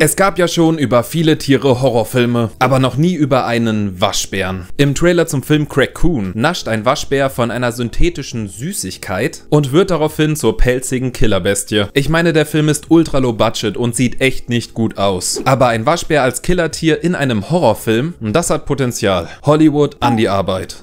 Es gab ja schon über viele Tiere Horrorfilme, aber noch nie über einen Waschbären. Im Trailer zum Film Crackoon nascht ein Waschbär von einer synthetischen Süßigkeit und wird daraufhin zur pelzigen Killerbestie. Ich meine, der Film ist ultra low budget und sieht echt nicht gut aus. Aber ein Waschbär als Killertier in einem Horrorfilm, das hat Potenzial. Hollywood an die Arbeit.